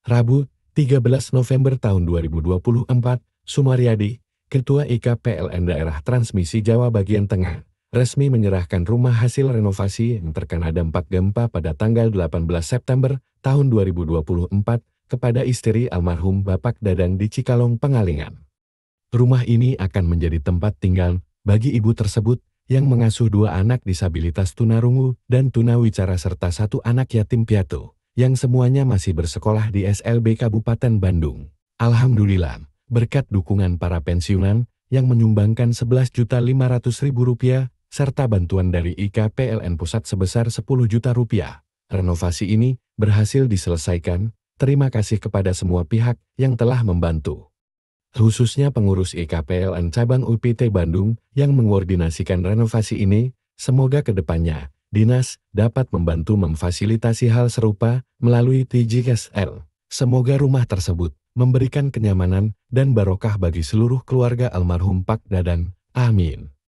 Rabu, 13 November tahun 2024, Sumaryadi, Ketua IKPLN Daerah Transmisi Jawa Bagian Tengah, resmi menyerahkan rumah hasil renovasi yang terkena dampak gempa pada tanggal 18 September tahun 2024 kepada istri almarhum Bapak Dadang di Cikalong, Pengalingan. Rumah ini akan menjadi tempat tinggal bagi ibu tersebut yang mengasuh dua anak disabilitas tunarungu dan tunawicara serta satu anak yatim piatu yang semuanya masih bersekolah di SLB Kabupaten Bandung. Alhamdulillah, berkat dukungan para pensiunan yang menyumbangkan Rp11.500.000 serta bantuan dari IKPLN Pusat sebesar rp rupiah, Renovasi ini berhasil diselesaikan. Terima kasih kepada semua pihak yang telah membantu. Khususnya pengurus IKPLN Cabang UPT Bandung yang mengordinasikan renovasi ini, semoga kedepannya dinas dapat membantu memfasilitasi hal serupa melalui TJSL. Semoga rumah tersebut memberikan kenyamanan dan barokah bagi seluruh keluarga almarhum Pak Dadan. Amin.